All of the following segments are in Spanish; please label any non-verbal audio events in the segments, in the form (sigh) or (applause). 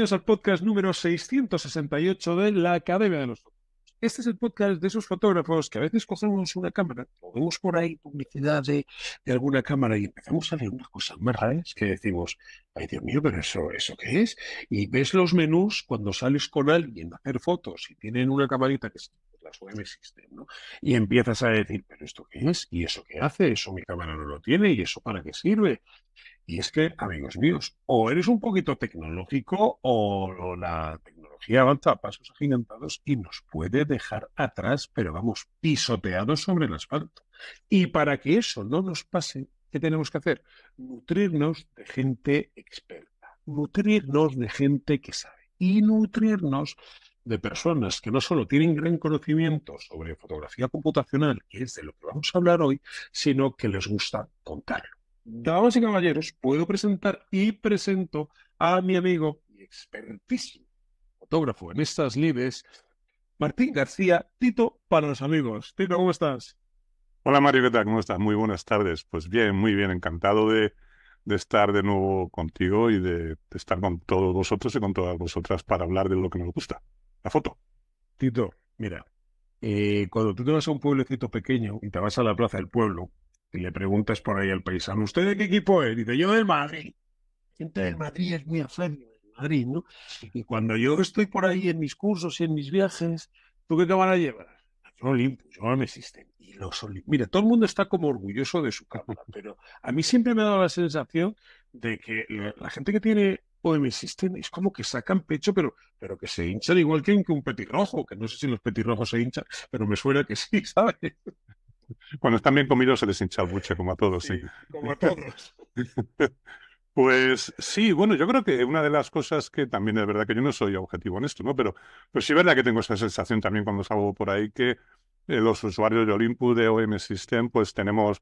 Bienvenidos al podcast número 668 de la Academia de los Fotógrafos. Este es el podcast de esos fotógrafos que a veces cogemos una cámara, vemos por ahí publicidad de, alguna cámara y empezamos a ver una cosa, más Es que decimos, ay Dios mío, pero eso, ¿eso qué es? Y ves los menús cuando sales con alguien a hacer fotos y tienen una camarita que es las OM existen, ¿no? Y empiezas a decir, pero ¿esto qué es? ¿Y eso qué hace? ¿Eso mi cámara no lo tiene? ¿Y eso para qué sirve? Y es que, amigos míos, o eres un poquito tecnológico o, la tecnología avanza a pasos agigantados y nos puede dejar atrás, pero vamos, pisoteados sobre el asfalto. Y para que eso no nos pase, ¿qué tenemos que hacer? Nutrirnos de gente experta, nutrirnos de gente que sabe y nutrirnos de personas que no solo tienen gran conocimiento sobre fotografía computacional, que es de lo que vamos a hablar hoy, sino que les gusta contarlo. Damas y caballeros, puedo presentar y presento a mi amigo y expertísimo fotógrafo en estas libres, Martín García, Tito para los amigos. Tito, ¿cómo estás? Hola Mario, ¿qué ¿Cómo estás? Muy buenas tardes. Pues bien, muy bien, encantado de, de estar de nuevo contigo y de, estar con todos vosotros y con todas vosotras para hablar de lo que nos gusta, la foto. Tito, mira, eh, cuando tú te vas a un pueblecito pequeño y te vas a la plaza del pueblo, y le preguntas por ahí al paisano, ¿usted de qué equipo es? dice, yo del Madrid. La gente del Madrid es muy aférrima del Madrid, ¿no? Y cuando yo estoy por ahí en mis cursos y en mis viajes, ¿tú qué te van a llevar? Yo Olympus, yo me existen. Y los Mira, todo el mundo está como orgulloso de su cámara, pero a mí siempre me ha dado la sensación de que la, gente que tiene OM System es como que sacan pecho, pero, pero que se hinchan igual que que un petirrojo, que no sé si los petirrojos se hinchan, pero me suena que sí, (laughs) ¿sabes? Cuando están bien comidos se les hincha mucho, como a todos, sí. Como a todos. (laughs) Pues sí, bueno, yo creo que una de las cosas que también es verdad que yo no soy objetivo en esto, ¿no? Pero, pero sí es verdad que tengo esa sensación también cuando salgo por ahí que eh, los usuarios de Olympus, de OM System, pues tenemos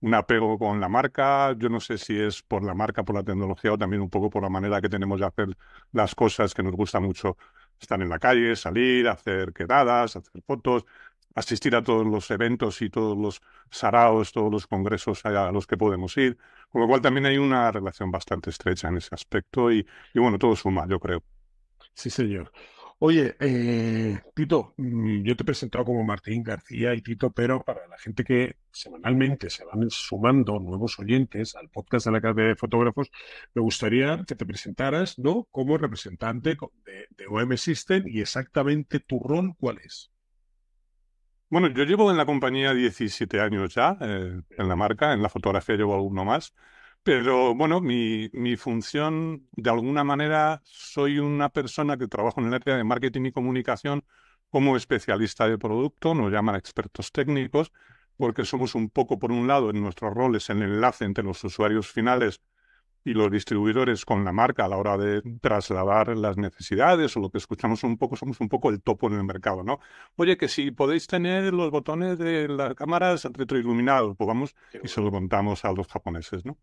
un apego con la marca. Yo no sé si es por la marca, por la tecnología o también un poco por la manera que tenemos de hacer las cosas que nos gusta mucho estar en la calle, salir, hacer quedadas, hacer fotos, asistir a todos los eventos y todos los saraos, todos los congresos a los que podemos ir, con lo cual también hay una relación bastante estrecha en ese aspecto y, bueno, todo suma, yo creo. Sí, señor. Oye, eh, Tito, mm, yo te he presentado como Martín García y Tito, pero para la gente que semanalmente se van sumando nuevos oyentes al podcast de la Academia de Fotógrafos, me gustaría que te presentaras, ¿no? Como representante de, de OM System y exactamente tu rol, ¿cuál es? Bueno, yo llevo en la compañía 17 años ya, eh, en la marca, en la fotografía llevo alguno más, pero bueno, mi, mi función, de alguna manera, soy una persona que trabajo en el área de marketing y comunicación como especialista de producto, nos llaman expertos técnicos, porque somos un poco, por un lado, en nuestros roles, el enlace entre los usuarios finales y los distribuidores con la marca a la hora de trasladar las necesidades o lo que escuchamos un poco, somos un poco el topo en el mercado, ¿no? Oye, que si podéis tener los botones de las cámaras retroiluminados, pues vamos y se lo contamos a los japoneses, ¿no?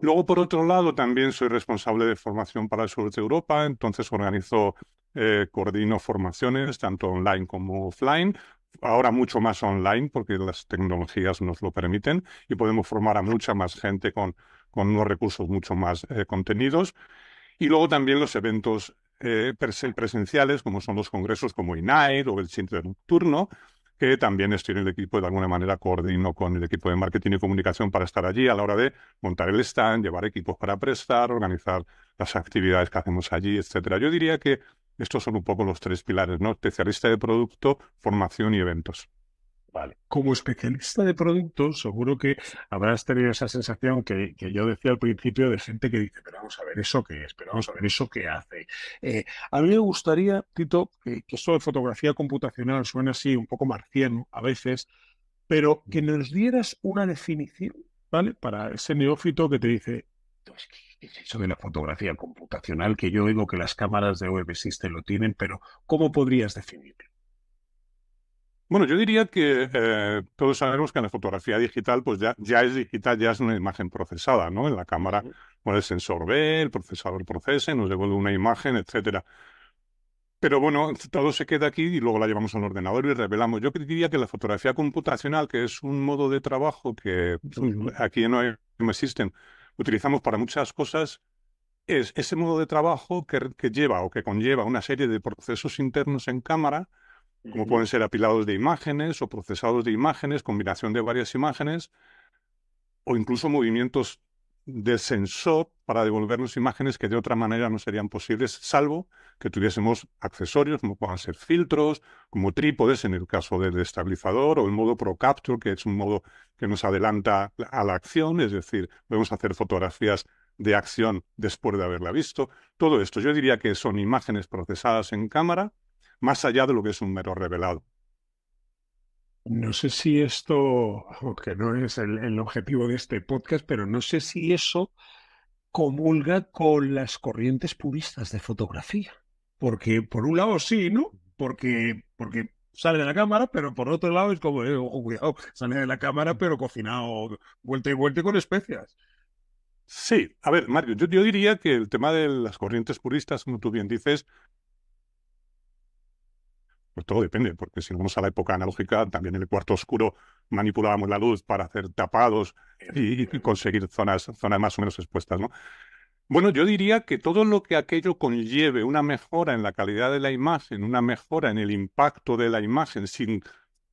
Luego, por otro lado, también soy responsable de formación para el sur de Europa, entonces organizo, eh, coordino formaciones, tanto online como offline, ahora mucho más online porque las tecnologías nos lo permiten y podemos formar a mucha más gente con con unos recursos mucho más eh, contenidos. Y luego también los eventos eh, presenciales, como son los congresos como INAIR o el Centro Nocturno, que también estoy en el equipo, de alguna manera coordino con el equipo de marketing y comunicación para estar allí a la hora de montar el stand, llevar equipos para prestar, organizar las actividades que hacemos allí, etcétera. Yo diría que estos son un poco los tres pilares, ¿no? Especialista de producto, formación y eventos. Vale. Como especialista de productos, seguro que habrás tenido esa sensación que, yo decía al principio de gente que dice, pero vamos a ver eso que, es, pero vamos a ver eso que hace. Eh, a mí me gustaría, Tito, que, esto de fotografía computacional suena así un poco marciano a veces, pero que nos dieras una definición, ¿vale? Para ese neófito que te dice, ¿qué es eso de la fotografía computacional? Que yo digo que las cámaras de web existen, lo tienen, pero ¿cómo podrías definirlo? Bueno, yo diría que eh, todos sabemos que en la fotografía digital, pues ya, ya es digital, ya es una imagen procesada, ¿no? En la cámara, con el sensor ve, el procesador procesa, nos devuelve una imagen, etcétera. Pero bueno, todo se queda aquí y luego la llevamos al ordenador y revelamos. Yo diría que la fotografía computacional, que es un modo de trabajo que pues, aquí no, hay, System utilizamos para muchas cosas, es ese modo de trabajo que, que lleva o que conlleva una serie de procesos internos en cámara como pueden ser apilados de imágenes o procesados de imágenes, combinación de varias imágenes, o incluso movimientos de sensor para devolvernos imágenes que de otra manera no serían posibles, salvo que tuviésemos accesorios como puedan ser filtros, como trípodes en el caso del estabilizador, o el modo Pro Capture, que es un modo que nos adelanta a la acción, es decir, podemos hacer fotografías de acción después de haberla visto. Todo esto yo diría que son imágenes procesadas en cámara, más allá de lo que es un mero revelado. No sé si esto, que no es el, objetivo de este podcast, pero no sé si eso comulga con las corrientes puristas de fotografía. Porque por un lado sí, ¿no? Porque, porque sale de la cámara, pero por otro lado es como, oh, oh, cuidado, sale de la cámara, pero cocinado, vuelta y vuelta con especias. Sí, a ver, Mario, yo, yo diría que el tema de las corrientes puristas, como tú bien dices, pues todo depende, porque si no vamos a la época analógica, también en el cuarto oscuro manipulábamos la luz para hacer tapados y, conseguir zonas, zonas más o menos expuestas, Bueno, yo diría que todo lo que aquello conlleve una mejora en la calidad de la imagen, una mejora en el impacto de la imagen, sin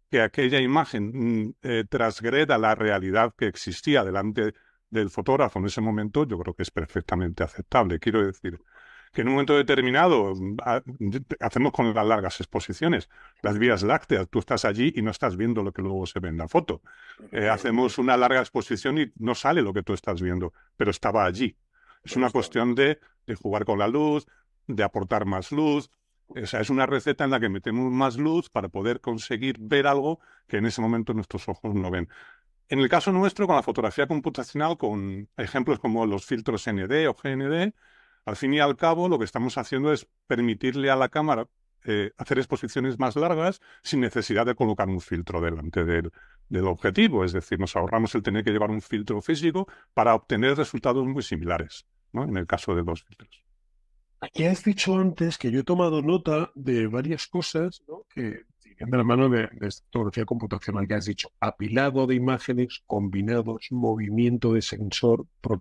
que aquella imagen mm, eh, transgreda la realidad que existía delante del fotógrafo en ese momento, yo creo que es perfectamente aceptable. Quiero decir, que en un momento determinado ah, hacemos con las largas exposiciones, las vías lácteas, tú estás allí y no estás viendo lo que luego se ve en la foto. Eh, hacemos una larga exposición y no sale lo que tú estás viendo, pero estaba allí. Es una cuestión de, de jugar con la luz, de aportar más luz. O sea, es una receta en la que metemos más luz para poder conseguir ver algo que en ese momento nuestros ojos no ven. En el caso nuestro, con la fotografía computacional, con ejemplos como los filtros ND o GND, al fin y al cabo, lo que estamos haciendo es permitirle a la cámara eh, hacer exposiciones más largas sin necesidad de colocar un filtro delante del, objetivo. Es decir, nos ahorramos el tener que llevar un filtro físico para obtener resultados muy similares, ¿no? en el caso de dos filtros. Aquí has dicho antes que yo he tomado nota de varias cosas que vienen de la mano de, esta fotografía computacional que has dicho. Apilado de imágenes, combinados, movimiento de sensor, pro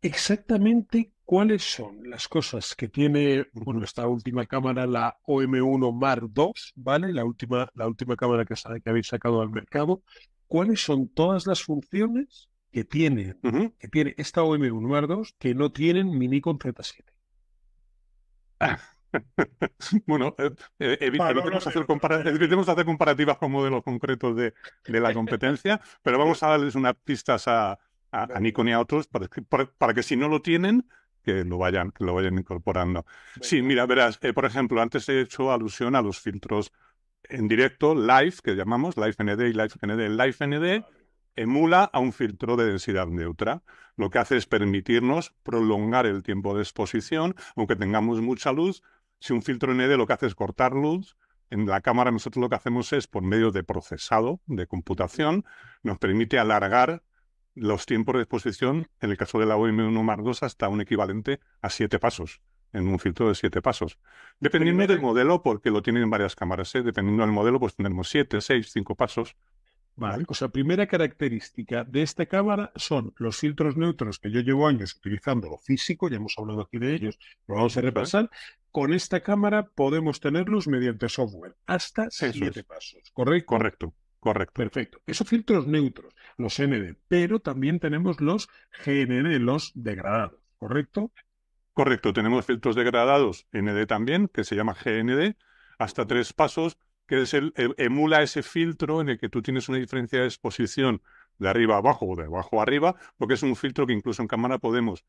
Exactamente ¿Cuáles son las cosas que tiene, bueno, esta última cámara, la OM1 Mar 2, ¿vale? La última, la última cámara que, que habéis sacado al mercado. ¿Cuáles son todas las funciones que tiene, que tiene esta OM1 Mark II que no tienen mi Nikon Z7? bueno, eh, eh, evitemos, hacer comparativas con modelos concretos de, la competencia, pero vamos a darles unas pistas a, a, Nikon y a otros para que si no lo tienen, que lo vayan, lo vayan incorporando. Sí, mira, verás, eh, por ejemplo, antes he hecho alusión a los filtros en directo, live, que llamamos live ND y live ND. live ND emula a un filtro de densidad neutra. Lo que hace es permitirnos prolongar el tiempo de exposición, aunque tengamos mucha luz. Si un filtro ND lo que hace es cortar luz, en la cámara nosotros lo que hacemos es, por medio de procesado, de computación, nos permite alargar los tiempos de exposición, en el caso de la OM1 Mark II, hasta un equivalente a siete pasos, en un filtro de siete pasos. Dependiendo del modelo, porque lo tienen varias cámaras, ¿eh? dependiendo del modelo, pues tenemos siete, seis, cinco pasos. Vale, o sea, primera característica de esta cámara son los filtros neutros que yo llevo años utilizando, lo físico, ya hemos hablado aquí de ellos, lo vamos a repasar. Con esta cámara podemos tenerlos mediante software, hasta siete pasos, ¿correcto? Correcto. Correcto. Perfecto. Esos filtros neutros, los ND, pero también tenemos los GND, los degradados, ¿correcto? Correcto, tenemos filtros degradados ND también, que se llama GND, hasta tres pasos, que es el, emula ese filtro en el que tú tienes una diferencia de exposición de arriba a abajo o de abajo a arriba, porque es un filtro que incluso en cámara podemos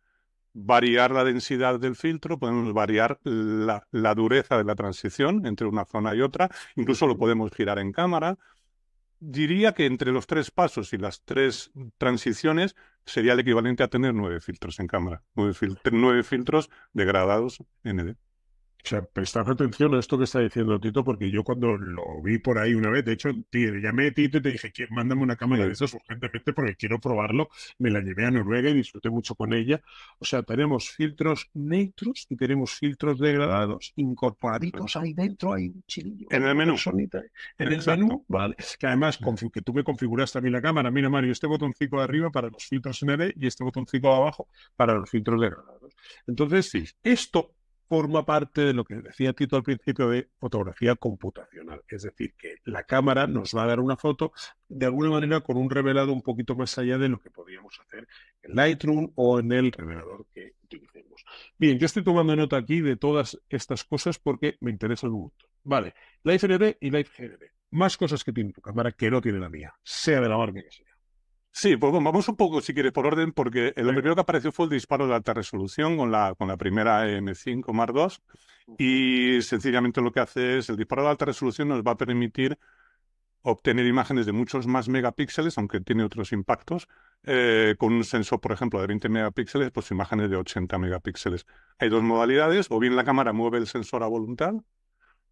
variar la densidad del filtro, podemos variar la, la dureza de la transición entre una zona y otra, incluso lo podemos girar en cámara diría que entre los tres pasos y las tres transiciones sería el equivalente a tener nueve filtros en cámara, nueve, filtros degradados ND. O sea, prestad atención a esto que está diciendo Tito, porque yo cuando lo vi por ahí una vez, de hecho, llamé a Tito y te dije, mándame una cámara de esas urgentemente porque quiero probarlo. Me la llevé a Noruega y disfruté mucho con ella. O sea, tenemos filtros neutros y tenemos filtros degradados incorporaditos ahí dentro, hay un En el menú. en el menú. Vale. Que además, que tú me configuraste también la cámara. Mira, Mario, este botoncito de arriba para los filtros ND e y este botoncito abajo para los filtros degradados. Entonces, sí. esto forma parte de lo que decía Tito al principio de fotografía computacional. Es decir, que la cámara nos va a dar una foto de alguna manera con un revelado un poquito más allá de lo que podríamos hacer en Lightroom o en el revelador que utilicemos. Bien, yo estoy tomando nota aquí de todas estas cosas porque me interesa el gusto. Vale, la y la Más cosas que tiene tu cámara que no tiene la mía, sea de la marca que sea. Sí, pues vamos un poco, si quieres, por orden, porque lo primero que apareció fue el disparo de alta resolución con la, con la primera M5 Mark II y sencillamente lo que hace es, el disparo de alta resolución nos va a permitir obtener imágenes de muchos más megapíxeles, aunque tiene otros impactos, eh, con un sensor, por ejemplo, de 20 megapíxeles, pues imágenes de 80 megapíxeles. Hay dos modalidades, o bien la cámara mueve el sensor a voluntad,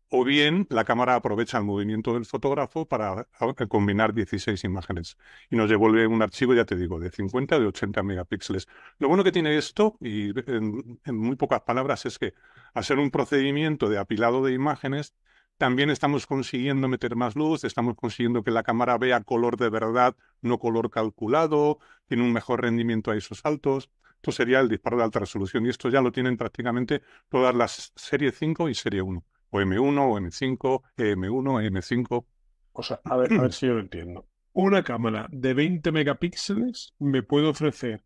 o bien la cámara aprovecha el movimiento del fotógrafo para combinar 16 imágenes y nos devuelve un archivo, ya te digo, de 50 de 80 megapíxeles. Lo bueno que tiene esto, y en, muy pocas palabras, es que hacer un procedimiento de apilado de imágenes, también estamos consiguiendo meter más luz, estamos consiguiendo que la cámara vea color de verdad, no color calculado, tiene un mejor rendimiento a esos altos. Esto sería el disparo de alta resolución y esto ya lo tienen prácticamente todas las serie 5 y serie 1 o M1 o M5, M1, M5. O sea, a ver, a ver si yo lo entiendo. Una cámara de 20 megapíxeles me puede ofrecer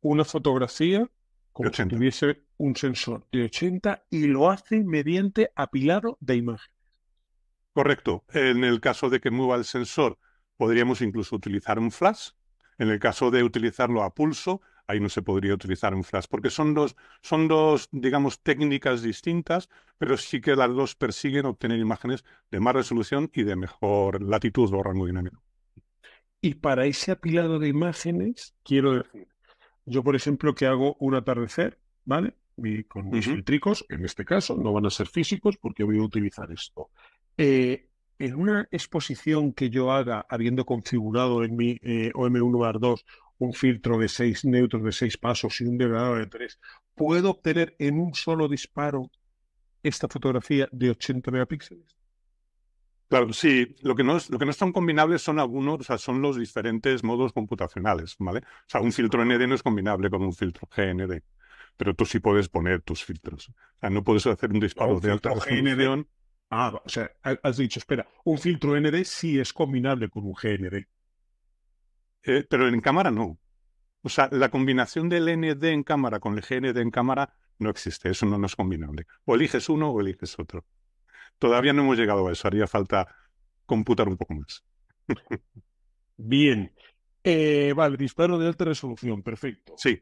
una fotografía como si tuviese un sensor de 80 y lo hace mediante apilado de imágenes. Correcto. En el caso de que mueva el sensor, podríamos incluso utilizar un flash. En el caso de utilizarlo a pulso, ahí no se podría utilizar un flash, porque son dos, son dos, digamos, técnicas distintas, pero sí que las dos persiguen obtener imágenes de más resolución y de mejor latitud o rango dinámico. Y para ese apilado de imágenes, quiero decir, yo por ejemplo que hago un atardecer, ¿vale? con mis filtricos, en este caso, no van a ser físicos porque voy a utilizar esto. Eh, en una exposición que yo haga, habiendo configurado en mi OM1 bar 2 un filtro de seis neutros de seis pasos y un degradado de tres, puedo obtener en un solo disparo esta fotografía de 80 megapíxeles. Claro, sí. Lo que no, es, lo que no están combinables son algunos, o sea, son los diferentes modos computacionales, ¿vale? O sea, un filtro ND no es combinable con un filtro GND, pero tú sí puedes poner tus filtros. O sea, no puedes hacer un ah, disparo de alta resolución. Ah, o sea, has dicho, espera, un filtro ND sí es combinable con un GND. Eh, pero en cámara no. O sea, la combinación del ND en cámara con el GND en cámara no existe, eso no, nos es combinable. O eliges uno o eliges otro. Todavía no hemos llegado a eso, haría falta computar un poco más. Bien. Eh, vale, disparo de alta resolución, perfecto. Sí.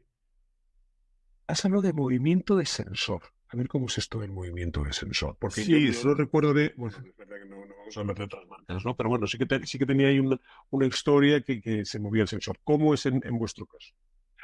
Has hablado de movimiento de sensor a ver cómo es esto del movimiento del sensor. Porque sí, yo, recuerdo de. Bueno, es verdad que no, vamos a hablar de otras marcas, ¿no? Pero bueno, sí que, sí que tenía ahí una, historia que, se movía el sensor. ¿Cómo es en, vuestro caso?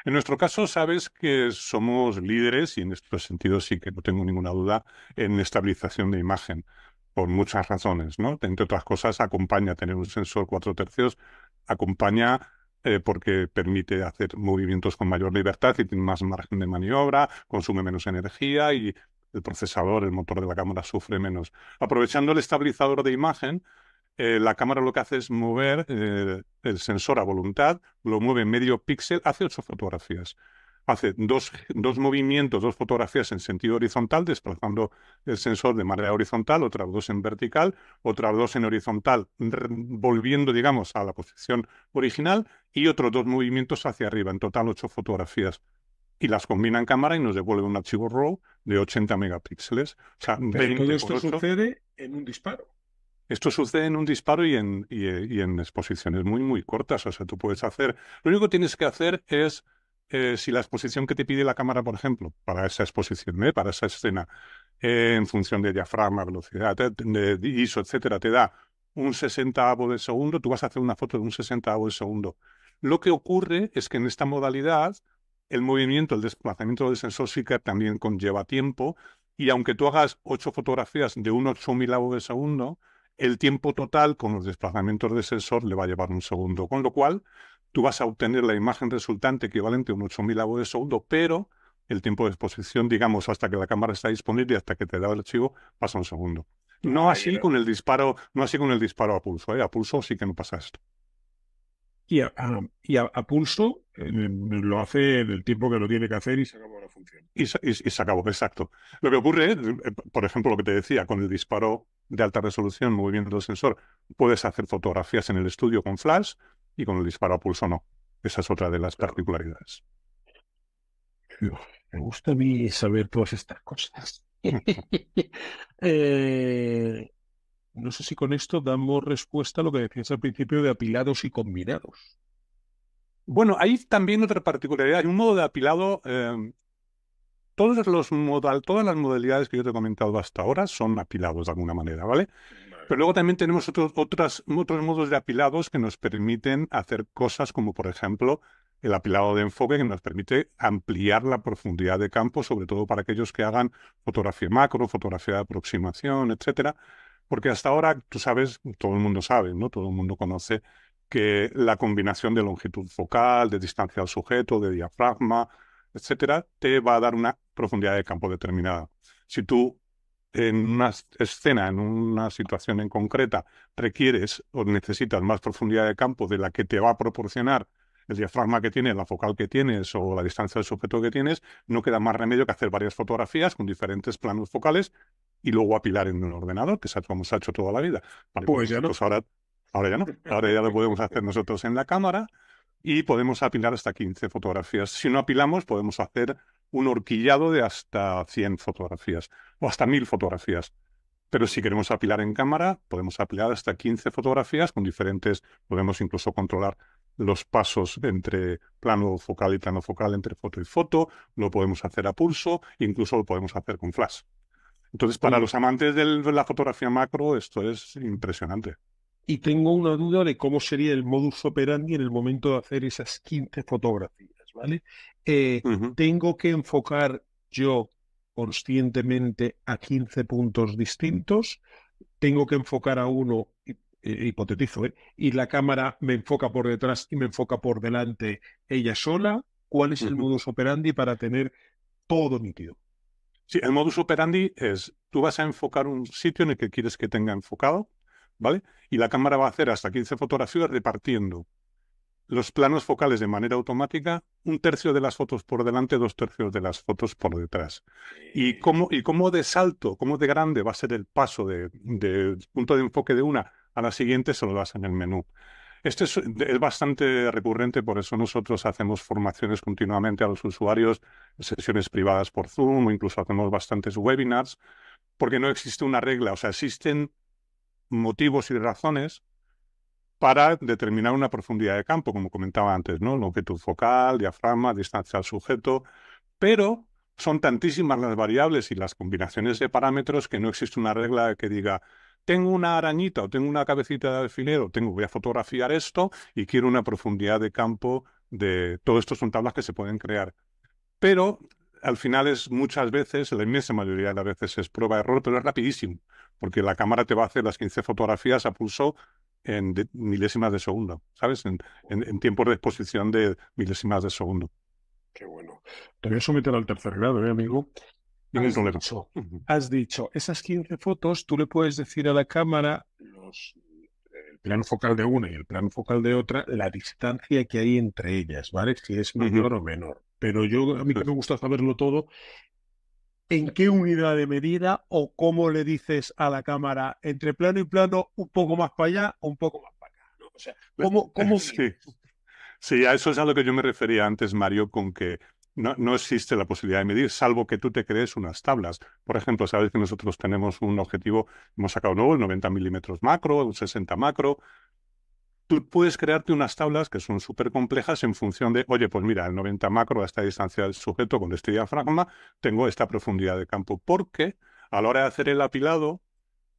En nuestro caso, sabes que somos líderes, y en este sentido sí que no tengo ninguna duda, en estabilización de imagen, por muchas razones, ¿no? Entre otras cosas, acompaña tener un sensor cuatro tercios, acompaña eh, porque permite hacer movimientos con mayor libertad y tiene más margen de maniobra, consume menos energía y el procesador, el motor de la cámara sufre menos. Aprovechando el estabilizador de imagen, eh, la cámara lo que hace es mover eh, el sensor a voluntad, lo mueve medio píxel, hace ocho fotografías hace dos, dos, movimientos, dos fotografías en sentido horizontal, desplazando el sensor de manera horizontal, otras dos en vertical, otras dos en horizontal, volviendo, digamos, a la posición original, y otros dos movimientos hacia arriba, en total ocho fotografías. Y las combina en cámara y nos devuelve un archivo RAW de 80 megapíxeles. O sea, Pero esto sucede en un disparo. Esto sucede en un disparo y en exposiciones muy, muy cortas. O sea, tú puedes hacer... Lo único que tienes que hacer es eh, si la exposición que te pide la cámara, por ejemplo, para esa exposición, ¿eh? para esa escena, eh, en función de diafragma, velocidad, ISO, etcétera, te da un AVO de segundo, tú vas a hacer una foto de un sesentaavo de segundo. Lo que ocurre es que en esta modalidad el movimiento, el desplazamiento del sensor sí también conlleva tiempo y aunque tú hagas ocho fotografías de un ocho milavo de segundo, el tiempo total con los desplazamientos del sensor le va a llevar un segundo, con lo cual tú vas a obtener la imagen resultante equivalente a un 8000 de segundo, pero el tiempo de exposición, digamos, hasta que la cámara está disponible y hasta que te da el archivo, pasa un segundo. No así con el disparo, no así con el disparo a pulso. ¿eh? A pulso sí que no pasa esto. Y a, ah, pulso eh, lo hace en el tiempo que lo tiene que hacer y se acabó la función. Y, se acabó, exacto. Lo que ocurre eh, por ejemplo, lo que te decía, con el disparo de alta resolución, movimiento del sensor, puedes hacer fotografías en el estudio con flash, y con el disparo a pulso no. Esa es otra de las particularidades. Me gusta a mí saber todas estas cosas. (laughs) Eh, no sé si con esto damos respuesta a lo que decías al principio de apilados y combinados. Bueno, hay también otra particularidad. Hay un modo de apilado. Em, todos los modal, todas las modalidades que yo te he comentado hasta ahora son apilados de alguna manera, ¿vale? Pero luego también tenemos otros, otras, otros modos de apilados que nos permiten hacer cosas como, por ejemplo, el apilado de enfoque que nos permite ampliar la profundidad de campo, sobre todo para aquellos que hagan fotografía macro, fotografía de aproximación, etcétera. Porque hasta ahora, tú sabes, todo el mundo sabe, ¿no? Todo el mundo conoce que la combinación de longitud focal, de distancia al sujeto, de diafragma, etcétera, te va a dar una profundidad de campo determinada. Si tú en una escena, en una situación en concreta, requieres o necesitas más profundidad de campo de la que te va a proporcionar el diafragma que tienes, la focal que tienes o la distancia del sujeto que tienes, no queda más remedio que hacer varias fotografías con diferentes planos focales y luego apilar en un ordenador, que es como se ha hecho toda la vida. Pues, pues ya pues ahora, ahora ya no. Ahora ya lo podemos hacer nosotros en la cámara y podemos apilar hasta 15 fotografías. Si no apilamos, podemos hacer un horquillado de hasta 100 fotografías o hasta 1000 fotografías. Pero si queremos apilar en cámara, podemos apilar hasta 15 fotografías con diferentes, podemos incluso controlar los pasos entre plano focal y plano focal, entre foto y foto, lo podemos hacer a pulso, incluso lo podemos hacer con flash. Entonces, para los amantes de la fotografía macro, esto es impresionante. Y tengo una duda de cómo sería el modus operandi en el momento de hacer esas 15 fotografías. ¿vale? Eh, tengo que enfocar yo conscientemente a 15 puntos distintos, tengo que enfocar a uno, eh, hipotetizo, ¿eh? y la cámara me enfoca por detrás y me enfoca por delante ella sola, ¿cuál es el modus operandi para tener todo nítido? Sí, el modus operandi es, tú vas a enfocar un sitio en el que quieres que tenga enfocado, ¿vale? Y la cámara va a hacer hasta 15 fotografías repartiendo los planos focales de manera automática, un tercio de las fotos por delante, dos tercios de las fotos por detrás. Y eh. cómo, y cómo de salto, cómo de grande va a ser el paso del punto de enfoque de una a la siguiente, se lo das en el menú. Este es, es, bastante recurrente, por eso nosotros hacemos formaciones continuamente a los usuarios, sesiones privadas por Zoom o incluso hacemos bastantes webinars, porque no existe una regla, o sea, existen motivos y razones para determinar una profundidad de campo, como comentaba antes, ¿no? Longitud focal, diafragma, distancia al sujeto, pero son tantísimas las variables y las combinaciones de parámetros que no existe una regla que diga tengo una arañita o tengo una cabecita de alfiler o tengo voy a fotografiar esto y quiero una profundidad de campo de todo esto son tablas que se pueden crear. Pero al final es muchas veces, la inmensa mayoría de las veces es prueba error, pero es rapidísimo, porque la cámara te va a hacer las 15 fotografías a pulso en milésimas de segundo, ¿sabes? En, en, tiempos de exposición de milésimas de segundo. Qué bueno. Te voy a someter al tercer grado, ¿eh, amigo? Has dicho, has dicho, esas 15 fotos tú le puedes decir a la cámara el plano focal de una y el plano focal de otra, la distancia que hay entre ellas, ¿vale? Si es mayor o menor. Pero yo, a mí me gusta saberlo todo, en qué unidad de medida o cómo le dices a la cámara entre plano y plano un poco más para allá o un poco más para acá. O sea, ¿cómo, (laughs) Sí. a eso es a lo que yo me refería antes, Mario, con que no, no, existe la posibilidad de medir, salvo que tú te crees unas tablas. Por ejemplo, sabes que nosotros tenemos un objetivo, hemos sacado nuevo el 90 milímetros macro, un 60 macro, tú puedes crearte unas tablas que son súper complejas en función de, oye, pues mira, el 90 macro a esta distancia del sujeto con este diafragma, tengo esta profundidad de campo, porque a la hora de hacer el apilado,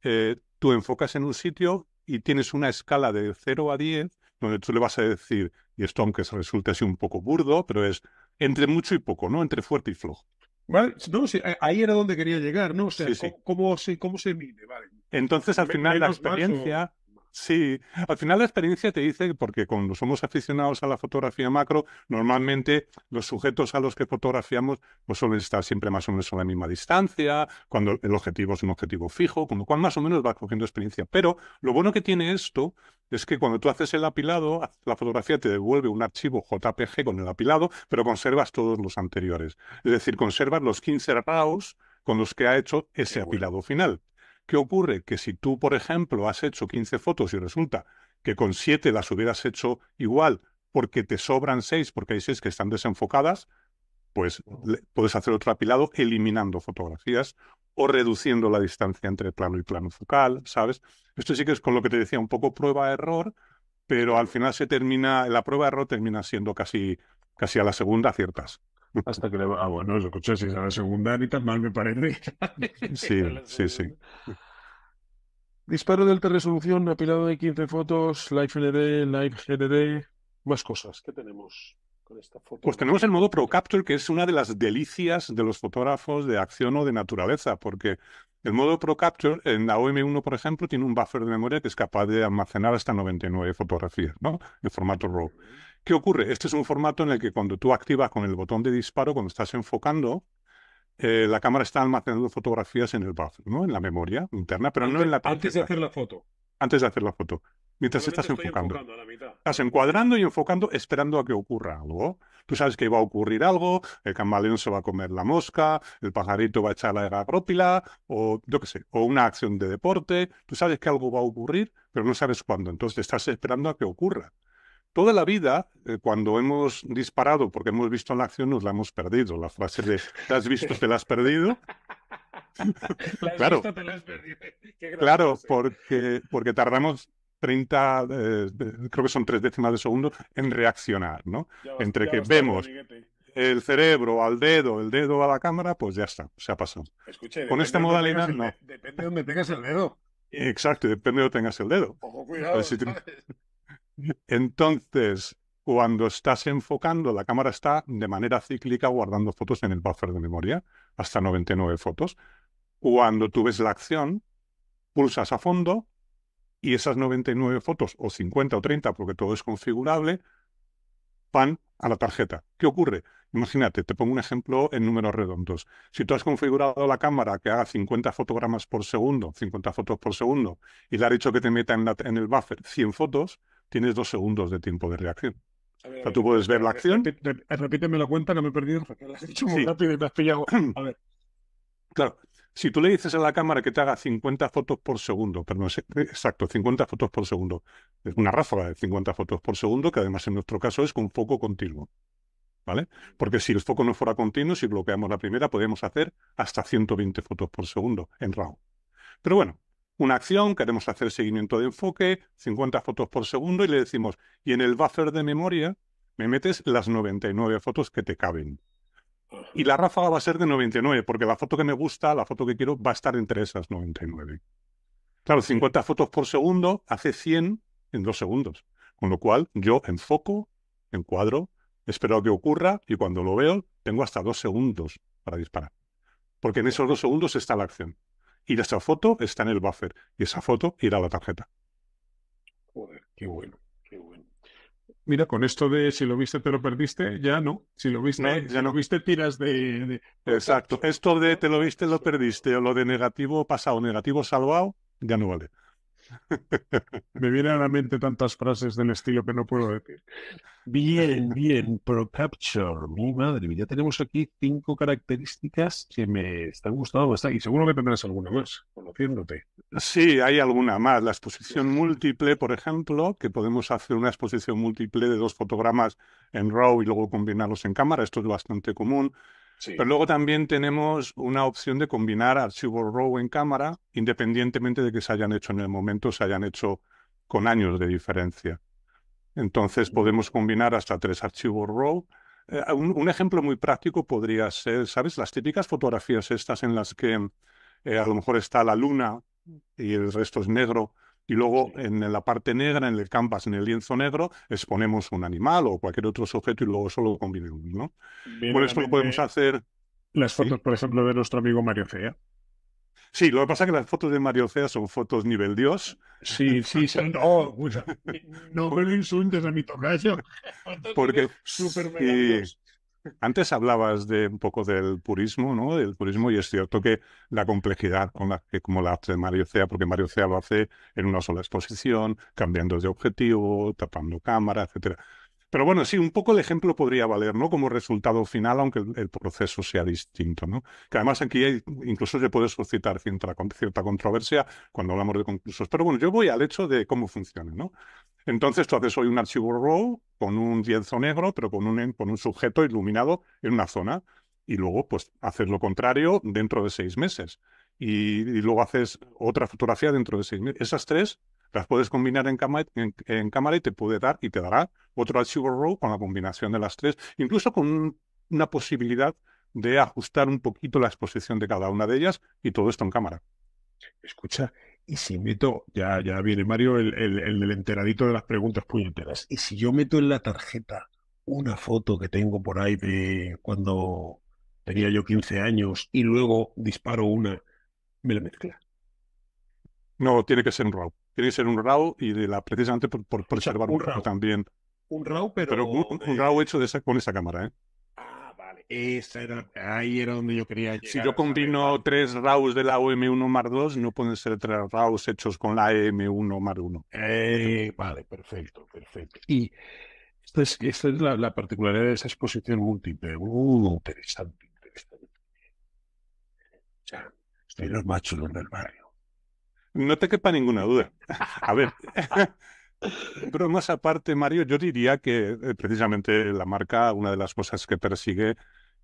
eh, tú enfocas en un sitio y tienes una escala de 0 a 10, donde tú le vas a decir, y esto aunque se resulte así un poco burdo, pero es entre mucho y poco, ¿no? Entre fuerte y flojo. Vale, no, ahí era donde quería llegar, ¿no? O sea, Cómo, se, mide? Vale. Entonces, al final, la experiencia, Sí, al final la experiencia te dice, porque cuando somos aficionados a la fotografía macro, normalmente los sujetos a los que fotografiamos pues suelen estar siempre más o menos a la misma distancia, cuando el objetivo es un objetivo fijo, con lo cual más o menos vas cogiendo experiencia. Pero lo bueno que tiene esto es que cuando tú haces el apilado, la fotografía te devuelve un archivo JPG con el apilado, pero conservas todos los anteriores. Es decir, conservas los 15 RAWs con los que ha hecho ese apilado final. ¿Qué ocurre? Que si tú, por ejemplo, has hecho 15 fotos y resulta que con 7 las hubieras hecho igual porque te sobran 6, porque hay 6 que están desenfocadas, pues puedes hacer otro apilado eliminando fotografías o reduciendo la distancia entre plano y plano focal, ¿sabes? Esto sí que es con lo que te decía, un poco prueba-error, pero al final se termina, la prueba-error termina siendo casi, casi a la segunda ciertas hasta que le va. Ah, bueno, escuché, si es a la segunda ni tan mal me parece. (laughs) sí, sí, sí. Disparo de alta resolución, apilado de 15 fotos, live LED, live GDD, más cosas. ¿Qué tenemos? con Esta foto. Pues tenemos el modo Pro Capture, que es una de las delicias de los fotógrafos de acción o de naturaleza, porque el modo Pro Capture en la OM1, por ejemplo, tiene un buffer de memoria que es capaz de almacenar hasta 99 fotografías, ¿no? En formato RAW. ¿Qué ocurre? Este es un formato en el que cuando tú activas con el botón de disparo, cuando estás enfocando, eh, la cámara está almacenando fotografías en el buffer, ¿no? En la memoria interna, pero no en la Antes de hacer la foto. Antes de hacer la foto. Mientras estás enfocando. estás encuadrando y enfocando esperando a que ocurra algo. Tú sabes que va a ocurrir algo, el camaleón se va a comer la mosca, el pajarito va a echar la gacrópila, o yo qué sé, o una acción de deporte. Tú sabes que algo va a ocurrir, pero no sabes cuándo. Entonces estás esperando a que ocurra. Toda la vida, eh, cuando hemos disparado, porque hemos visto la acción, nos la hemos perdido. La frase de ¿te has visto, te la has perdido? claro, claro porque, porque tardamos 30, eh, creo que son tres décimas de segundo, en reaccionar, ¿no? Entre que vemos el cerebro al dedo, el dedo a la cámara, pues ya está, se ha pasado. Con esta modalidad, no. Depende de donde tengas el dedo. Exacto, depende de donde tengas el dedo. Ojo, cuidado. Entonces, cuando estás enfocando, la cámara está de manera cíclica guardando fotos en el buffer de memoria, hasta 99 fotos. Cuando tú ves la acción, pulsas a fondo y esas 99 fotos, o 50 o 30, porque todo es configurable, van a la tarjeta. ¿Qué ocurre? Imagínate, te pongo un ejemplo en números redondos. Si tú has configurado la cámara que haga 50 fotogramas por segundo, 50 fotos por segundo, y le has dicho que te meta en, en el buffer 100 fotos, tienes dos segundos de tiempo de reacción. sea, tú puedes ver la acción. Repíteme, la cuenta no me he perdido. muy rápido y me has pillado. (clears throat) Claro, si tú le dices a la cámara que te haga 50 fotos por segundo, perdón, exacto, 50 fotos por segundo, es una ráfaga de 50 fotos por segundo, que además en nuestro caso es con foco continuo. ¿Vale? Porque si el foco no fuera continuo, si bloqueamos la primera, podemos hacer hasta 120 fotos por segundo en RAW. Pero bueno, una acción, queremos hacer seguimiento de enfoque, 50 fotos por segundo y le decimos, y en el buffer de memoria me metes las 99 fotos que te caben. Y la ráfaga va a ser de 99, porque la foto que me gusta, la foto que quiero, va a estar entre esas 99. Claro, 50 fotos por segundo hace 100 en dos segundos. Con lo cual, yo enfoco, encuadro, espero que ocurra y cuando lo veo, tengo hasta dos segundos para disparar. Porque en esos dos segundos está la acción y esa foto está en el buffer y esa foto irá a la tarjeta. Joder, qué bueno, Mira, con esto de si lo viste te lo perdiste, ya no. Si lo viste, ya no. viste tiras de, de, Exacto. Esto de te lo viste lo perdiste o lo de negativo pasado, negativo salvado, ya no vale. (laughs) Me vienen a la mente tantas frases del estilo que no puedo decir. Bien, (laughs) bien, Pro capture, Mi madre, ya tenemos aquí cinco características que me están gustando y seguro que tendrás alguna más, conociéndote. Sí, hay alguna más. La exposición múltiple, por ejemplo, que podemos hacer una exposición múltiple de dos fotogramas en RAW y luego combinarlos en cámara. Esto es bastante común. Pero luego también tenemos una opción de combinar archivos RAW en cámara, independientemente de que se hayan hecho en el momento, se hayan hecho con años de diferencia. Entonces podemos combinar hasta tres archivos RAW. Eh, un, ejemplo muy práctico podría ser, ¿sabes? Las típicas fotografías estas en las que eh, a lo mejor está la luna y el resto es negro y luego en la parte negra, en el canvas, en el lienzo negro, exponemos un animal o cualquier otro sujeto y luego solo conviene uno, ¿no? Por eso lo podemos hacer... Las fotos, por ejemplo, de nuestro amigo Mario Fea. Sí, lo que pasa es que las fotos de Mario Cea son fotos nivel Dios. Sí, sí, son... (laughs) Oh, pues, no me lo insultes a mi Porque... (laughs) Antes hablabas de un poco del purismo, ¿no? Del purismo, y es cierto que la complejidad con la que como la hace Mario Cea, porque Mario Cea lo hace en una sola exposición, cambiando de objetivo, tapando cámara, etcétera. Pero bueno, sí, un poco el ejemplo podría valer, ¿no? Como resultado final, aunque el, proceso sea distinto, ¿no? Que además aquí incluso se puede suscitar cierta, controversia cuando hablamos de concursos. Pero bueno, yo voy al hecho de cómo funciona, ¿no? Entonces tú haces hoy un archivo RAW con un lienzo negro, pero con un, con un sujeto iluminado en una zona. Y luego, pues, haces lo contrario dentro de seis meses. Y, y luego haces otra fotografía dentro de seis meses. Esas tres las puedes combinar en, en, cámara y te puede dar y te dará otro archivo RAW con la combinación de las tres, incluso con una posibilidad de ajustar un poquito la exposición de cada una de ellas y todo esto en cámara. Escucha, y si meto, ya, ya viene Mario el, el, el enteradito de las preguntas puñeteras, y si yo meto en la tarjeta una foto que tengo por ahí de cuando tenía yo 15 años y luego disparo una, me la mezcla. No, tiene que ser en RAW tiene que ser un RAW y de la, precisamente por, por preservar un, RAW también. Un RAW, pero. pero un, eh, RAW hecho con esa cámara, ¿eh? Ah, vale. ahí era donde yo quería Si yo combino tres RAWs de la OM1 Mar dos, no pueden ser tres RAWs hechos con la EM1 Mar uno. Eh, vale, perfecto, perfecto. Y esta es, esta es la, particularidad de esa exposición múltiple. Uh, interesante, interesante. Ya, estoy los machos, los normales. No te quepa ninguna duda. (laughs) A ver, pero (laughs) más aparte, Mario, yo diría que eh, precisamente la marca, una de las cosas que persigue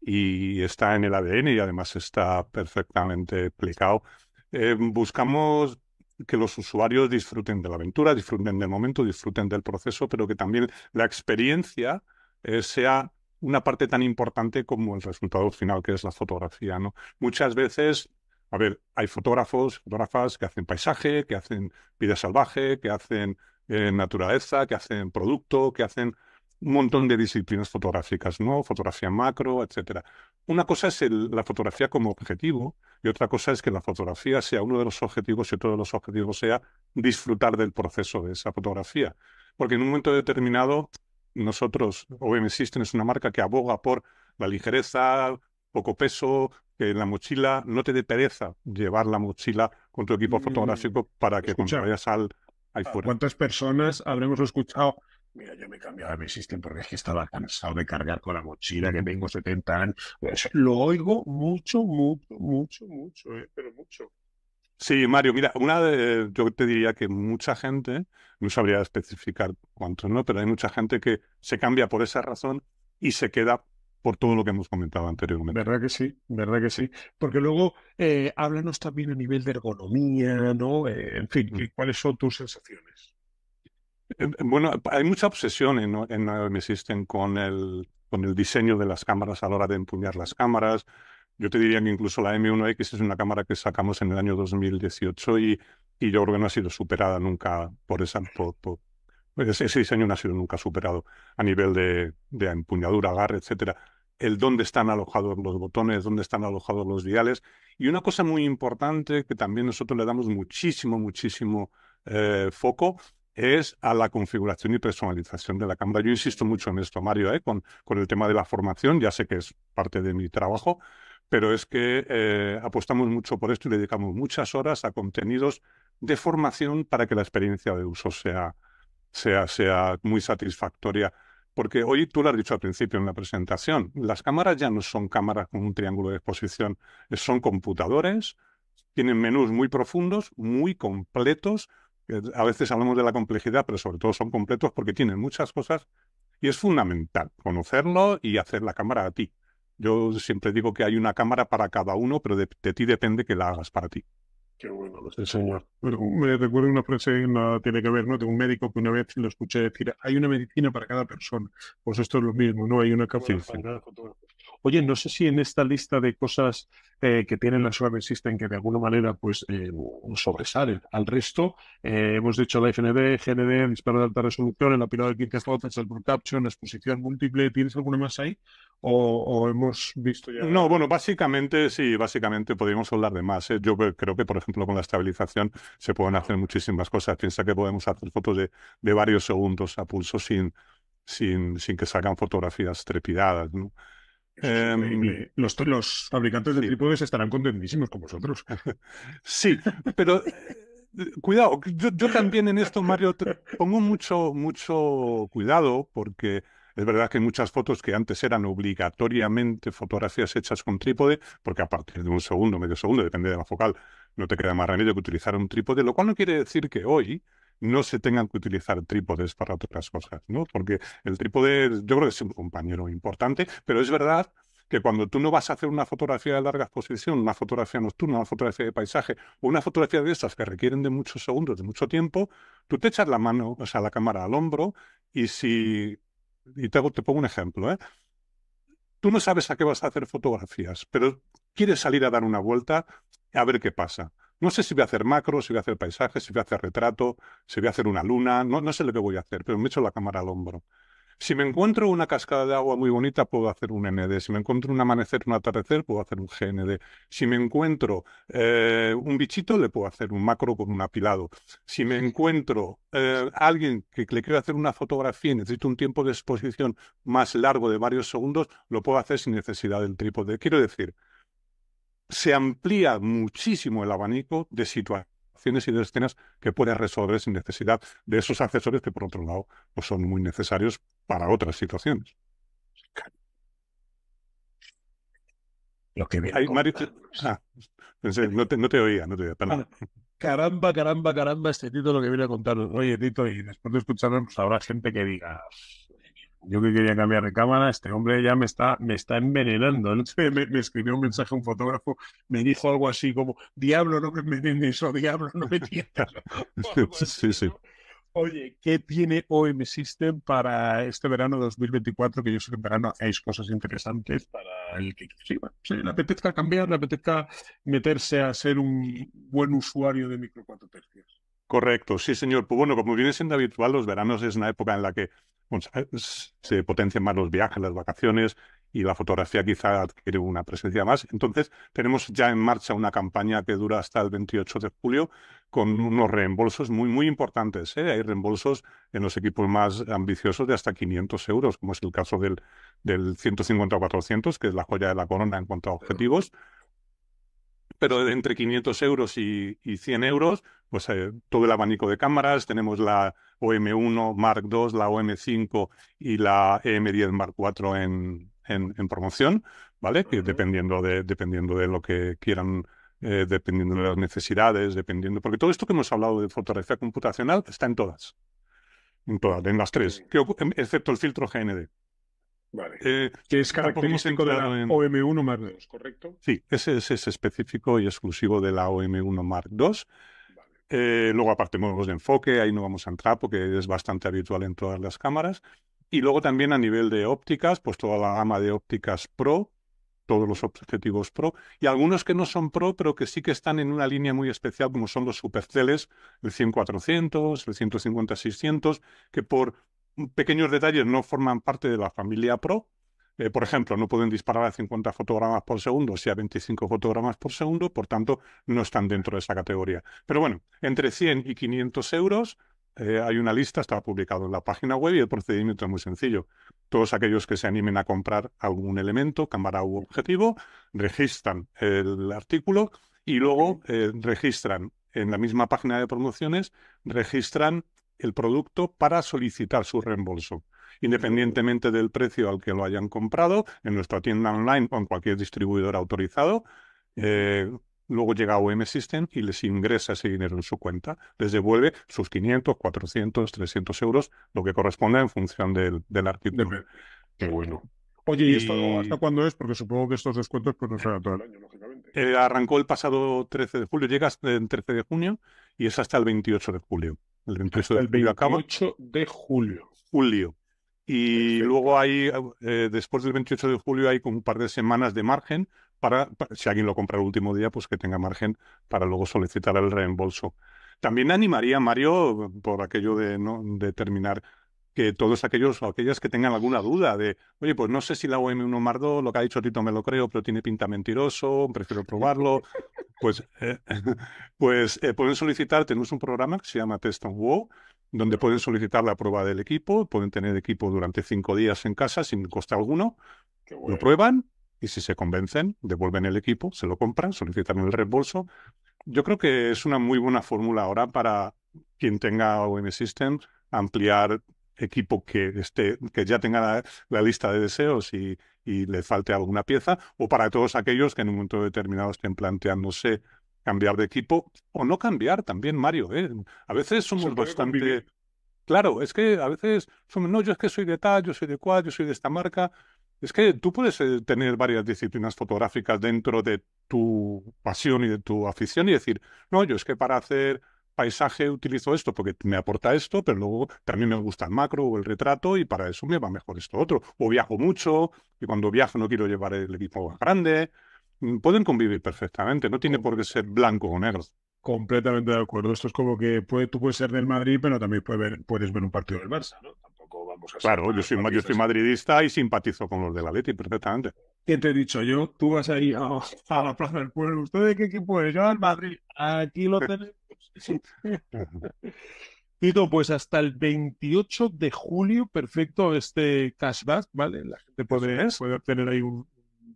y está en el ADN y además está perfectamente explicado, eh, buscamos que los usuarios disfruten de la aventura, disfruten del momento, disfruten del proceso, pero que también la experiencia eh, sea una parte tan importante como el resultado final, que es la fotografía. ¿no? Muchas veces a ver, hay fotógrafos, fotógrafas que hacen paisaje, que hacen vida salvaje, que hacen eh, naturaleza, que hacen producto, que hacen un montón de disciplinas fotográficas, ¿no? Fotografía macro, etcétera. Una cosa es la fotografía como objetivo y otra cosa es que la fotografía sea uno de los objetivos y otro de los objetivos sea disfrutar del proceso de esa fotografía. Porque en un momento determinado, nosotros, OM System es una marca que aboga por la ligereza, poco peso, que en la mochila no te dé pereza llevar la mochila con tu equipo mm, fotográfico para que cuando vayas al ahí ah, ¿Cuántas personas habremos escuchado? Mira, yo me he cambiado de mi sistema porque es que estaba cansado de cargar con la mochila, que tengo 70 años. Pues, lo oigo mucho, mucho, mucho, mucho, eh, pero mucho. Sí, Mario, mira, una de, yo te diría que mucha gente, no sabría especificar cuántos, ¿no? Pero hay mucha gente que se cambia por esa razón y se queda por todo lo que hemos comentado anteriormente. ¿Verdad que sí? ¿Verdad que sí? Porque luego eh, háblanos también a nivel de ergonomía, ¿no? Eh, en fin, mm. ¿cuáles son tus sensaciones? Eh, bueno, hay mucha obsesión en, en existen System con el, con el diseño de las cámaras a la hora de empuñar las cámaras. Yo te diría que incluso la M1X es una cámara que sacamos en el año 2018 y, y yo creo que no ha sido superada nunca por esa, por, pues ese, diseño no ha sido nunca superado a nivel de, de empuñadura, agarre, etcétera el dónde están alojados los botones, dónde están alojados los viales Y una cosa muy importante que también nosotros le damos muchísimo, muchísimo eh, foco es a la configuración y personalización de la cámara. Yo insisto mucho en esto, Mario, eh, con, con el tema de la formación, ya sé que es parte de mi trabajo, pero es que eh, apostamos mucho por esto y dedicamos muchas horas a contenidos de formación para que la experiencia de uso sea, sea, sea muy satisfactoria porque hoy tú lo has dicho al principio en la presentación, las cámaras ya no son cámaras con un triángulo de exposición, eh, son computadores, tienen menús muy profundos, muy completos. A veces hablamos de la complejidad, pero sobre todo son completos porque tienen muchas cosas y es fundamental conocerlo y hacer la cámara a ti. Yo siempre digo que hay una cámara para cada uno, pero de, ti depende que la hagas para ti. Qué bueno, el señor. me recuerdo una frase, que no tiene que ver, ¿no? De un médico que una vez lo escuché decir, hay una medicina para cada persona. Pues esto es lo mismo, ¿no? Hay una capacidad oye, no sé si en esta lista de cosas eh, que tienen las Web existen que de alguna manera pues eh, sobresalen al resto, eh, hemos dicho la FND, GND, disparo de alta resolución, el apilado de 15 fotos, el caption, la exposición múltiple, ¿tienes alguna más ahí? O, hemos visto ya? No, bueno, básicamente sí, básicamente podríamos hablar de más. Yo creo que, por ejemplo, con la estabilización se pueden hacer muchísimas cosas. Piensa que podemos hacer fotos de, de varios segundos a pulso sin, sin, sin que salgan fotografías trepidadas. ¿no? Em, los, fabricantes de trípodes estarán contentísimos con vosotros. (laughs) Sí, pero eh, cuidado, yo, también en esto, Mario, pongo mucho, mucho cuidado porque es verdad que muchas fotos que antes eran obligatoriamente fotografías hechas con trípode, porque a partir de un segundo, medio segundo, depende de la focal, no te queda más remedio que utilizar un trípode, lo cual no quiere decir que hoy no se tengan que utilizar trípodes para otras cosas, ¿no? Porque el trípode yo creo que es un compañero importante, pero es verdad que cuando tú no vas a hacer una fotografía de larga exposición, una fotografía nocturna, una fotografía de paisaje, o una fotografía de estas que requieren de muchos segundos, de mucho tiempo, tú te echas la mano, o sea, la cámara al hombro, y si, y te, te pongo un ejemplo, ¿eh? Tú no sabes a qué vas a hacer fotografías, pero quieres salir a dar una vuelta a ver qué pasa. No sé si voy a hacer macro, si voy a hacer paisajes, si voy a hacer retrato, si voy a hacer una luna, no, sé lo que voy a hacer, pero me echo la cámara al hombro. Si me encuentro una cascada de agua muy bonita, puedo hacer un ND. Si me encuentro un amanecer, un atardecer, puedo hacer un GND. Si me encuentro eh, un bichito, le puedo hacer un macro con un apilado. Si me encuentro eh, alguien que le quiero hacer una fotografía y necesito un tiempo de exposición más largo de varios segundos, lo puedo hacer sin necesidad del trípode. Quiero decir, se amplía muchísimo el abanico de situaciones y de escenas que puedes resolver sin necesidad de esos accesorios que, por otro lado, pues son muy necesarios para otras situaciones. Lo que ah, no, te, oía, no te oía. Perdón. Ah, caramba, caramba, caramba, este título que viene a contar. Oye, Tito, y después de escucharnos pues habrá gente que diga, yo que quería cambiar de cámara, este hombre ya me está, me está envenenando. Me, escribió un mensaje un fotógrafo, me dijo algo así como, diablo, no me envenenes o diablo, no me tientas. (laughs) sí, (laughs) sí. Oye, ¿qué tiene OM System para este verano 2024? Que yo sé que en verano hay cosas interesantes para el que sí, le apetezca cambiar, le apetezca meterse a ser un buen usuario de micro cuatro tercios. Correcto, sí señor. Pues bueno, como viene siendo habitual, los veranos es una época en la que se potencian más los viajes, las vacaciones y la fotografía quizá adquiere una presencia más. Entonces, tenemos ya en marcha una campaña que dura hasta el 28 de julio con unos reembolsos muy, muy importantes. ¿eh? Hay reembolsos en los equipos más ambiciosos de hasta 500 euros, como es el caso del, del 150-400, que es la joya de la corona en cuanto a objetivos pero entre 500 euros y, y 100 euros, pues eh, todo el abanico de cámaras, tenemos la OM1 Mark II, la OM5 y la EM10 Mark IV en, en, en promoción, ¿vale? dependiendo, de, dependiendo de lo que quieran eh, dependiendo de las necesidades, dependiendo, porque todo esto que hemos hablado de fotografía computacional está en todas, en todas, en las tres, em, excepto el filtro GND. Eh, que es característico de la OM1 Mark II, ¿correcto? Sí, ese, es específico y exclusivo de la OM1 Mark II. Eh, luego, aparte, modos de enfoque, ahí no vamos a entrar porque es bastante habitual en todas las cámaras. Y luego también a nivel de ópticas, pues toda la gama de ópticas pro, todos los objetivos pro, y algunos que no son pro, pero que sí que están en una línea muy especial, como son los superceles, el 100-400, el 150-600, que por pequeños detalles no forman parte de la familia Pro. Eh, por ejemplo, no pueden disparar a 50 fotogramas por segundo, si a 25 fotogramas por segundo, por tanto, no están dentro de esa categoría. Pero bueno, entre 100 y 500 euros eh, hay una lista, está publicado en la página web y el procedimiento es muy sencillo. Todos aquellos que se animen a comprar algún elemento, cámara u objetivo, registran el artículo y luego eh, registran en la misma página de promociones, registran el producto para solicitar su reembolso independientemente del precio al que lo hayan comprado, en nuestra tienda online con cualquier distribuidor autorizado. Eh, luego llega OM System y les ingresa ese dinero en su cuenta. Les devuelve sus 500, 400, 300 euros, lo que corresponda en función del, artículo. Qué bueno. Oye, ¿y hasta cuándo es? Porque supongo que estos descuentos pues, no todo el año, lógicamente. Eh, arrancó el pasado 13 de julio, llega hasta el 13 de junio y es hasta el 28 de julio. El 28, de julio. Julio. Y luego hay, eh, después del 28 de julio, hay como un par de semanas de margen para, si alguien lo compra el último día, pues que tenga margen para luego solicitar el reembolso. También animaría, Mario, por aquello de, ¿no? de terminar que todos aquellos o aquellas que tengan alguna duda de, oye, pues no sé si la OM1 lo que ha dicho Tito me lo creo, pero tiene pinta mentiroso, prefiero probarlo, (laughs) pues, eh, (laughs) pues eh, pueden solicitar, tenemos un programa que se llama Test on Wow, donde pueden solicitar la prueba del equipo, pueden tener equipo durante cinco días en casa sin coste alguno, lo prueban y si se convencen, devuelven el equipo, se lo compran, solicitan el reembolso. Yo creo que es una muy buena fórmula ahora para quien tenga OM System ampliar equipo que, esté, que ya tenga la, lista de deseos y, y, le falte alguna pieza, o para todos aquellos que en un momento determinado estén planteándose cambiar de equipo o no cambiar también, Mario. ¿eh? A veces somos bastante... Claro, es que a veces somos, no, yo es que soy de tal, yo soy de cual, yo soy de esta marca. Es que tú puedes eh, tener varias disciplinas fotográficas dentro de tu pasión y de tu afición y decir, no, yo es que para hacer paisaje utilizo esto porque me aporta esto, pero luego también me gusta el macro o el retrato y para eso me va mejor esto otro. O viajo mucho y cuando viajo no quiero llevar el equipo más grande. Mm, pueden convivir perfectamente, no tiene por qué ser blanco o negro. Completamente de acuerdo. Esto es como que puede, tú puedes ser del Madrid, pero también puedes ver, puedes ver un partido del Barça, ¿no? Tampoco vamos a Claro, yo soy, madridista y simpatizo con los de la Leti perfectamente. ¿Qué te he dicho yo? Tú vas ahí a, a la Plaza del Pueblo. ¿Ustedes qué equipo es? Yo al Madrid. Aquí lo tenemos. (laughs) Tito, pues hasta el 28 de julio, perfecto, este cashback, ¿vale? La gente puede, puede ahí un,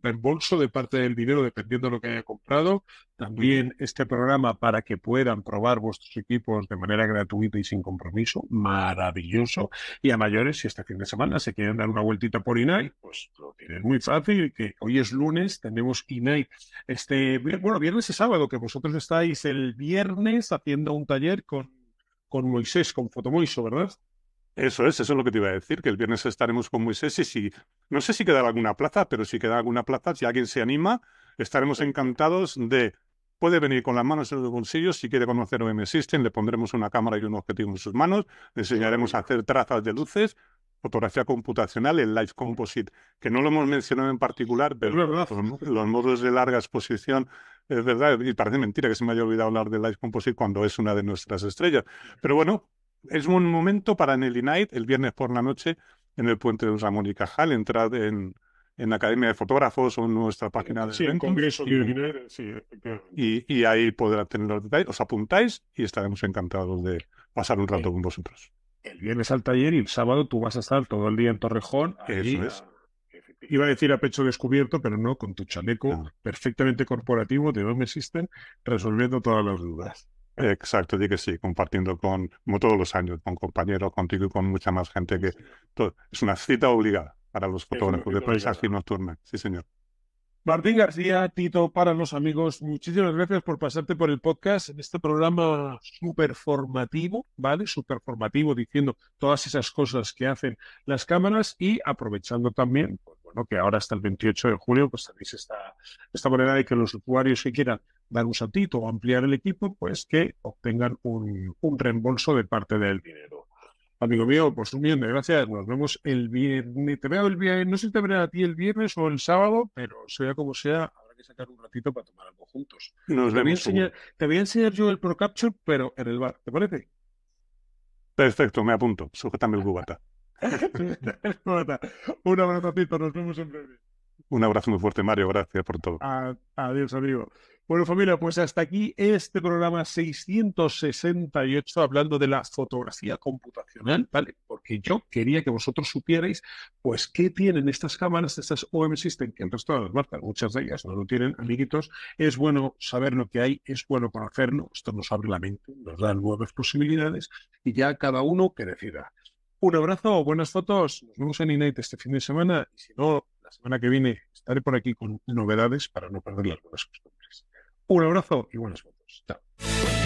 reembolso de parte del dinero dependiendo de lo que haya comprado. También este programa para que puedan probar vuestros equipos de manera gratuita y sin compromiso. Maravilloso. Y a mayores, si este fin de semana se quieren dar una vueltita por INAI, pues lo tienen muy fácil. Que hoy es lunes, tenemos INAI. Este, bueno, viernes y sábado, que vosotros estáis el viernes haciendo un taller con, con Moisés, con Fotomoiso, ¿verdad? Eso es, eso es lo que te iba a decir, que el viernes estaremos con Moisés y si, no sé si quedará alguna plaza, pero si queda alguna plaza, si alguien se anima, estaremos encantados de, puede venir con las manos en los bolsillos, si quiere conocer OM System, le pondremos una cámara y un objetivo en sus manos, le enseñaremos a hacer trazas de luces, fotografía computacional, el Live Composite, que no lo hemos mencionado en particular, pero los, los modos de larga exposición es verdad, y parece mentira que se me haya olvidado hablar del Live Composite cuando es una de nuestras estrellas. Pero bueno, es un momento para Nelly Knight el viernes por la noche en el puente de Ramón y Cajal, entrad en, en la Academia de Fotógrafos o en nuestra página de sí, Congreso y, y, ahí podrás tener los detalles, os apuntáis y estaremos encantados de pasar un rato con vosotros. El viernes al taller y el sábado tú vas a estar todo el día en Torrejón. Eso es. Iba a decir a pecho descubierto, pero no, con tu chaleco perfectamente corporativo de dónde existen, resolviendo todas las dudas. Exacto, di que sí, compartiendo con, como todos los años, con compañeros, contigo y con mucha más gente que todo, es una cita obligada para los fotógrafos de prensa aquí nocturna. Sí, señor. Martín García, Tito, para los amigos, muchísimas gracias por pasarte por el podcast en este programa súper formativo, ¿vale? Súper formativo, diciendo todas esas cosas que hacen las cámaras y aprovechando también, pues bueno, que ahora hasta el 28 de julio, pues tenéis esta, esta manera de que los usuarios que quieran dar un saltito o ampliar el equipo, pues que obtengan un reembolso de parte del dinero. Amigo mío, pues un millón de gracias. Nos vemos el viernes. Te veo el viernes. No sé si te veré a ti el viernes o el sábado, pero sea como sea, habrá que sacar un ratito para tomar algo juntos. Nos te, voy te voy a enseñar yo el Pro Capture, pero en el bar. ¿Te parece? Perfecto, me apunto. Sujeta (laughs) el cubata. un abrazo, Nos vemos en breve. Un abrazo muy fuerte, Mario. Gracias por todo. adiós, amigo. Bueno, familia, pues hasta aquí este programa 668 hablando de la fotografía computacional, ¿vale? Porque yo quería que vosotros supierais, pues, qué tienen estas cámaras, estas OM System, que el resto de las marcas, muchas de ellas no lo tienen, amiguitos. Es bueno saber lo que hay, es bueno conocerlo. Esto nos abre la mente, nos da nuevas posibilidades y ya cada uno que decida. Un abrazo, buenas fotos. Nos vemos en Inate este fin de semana y si no, la semana que viene estaré por aquí con novedades para no perder las buenas costumbres. Un abrazo y buenas fotos. Chao.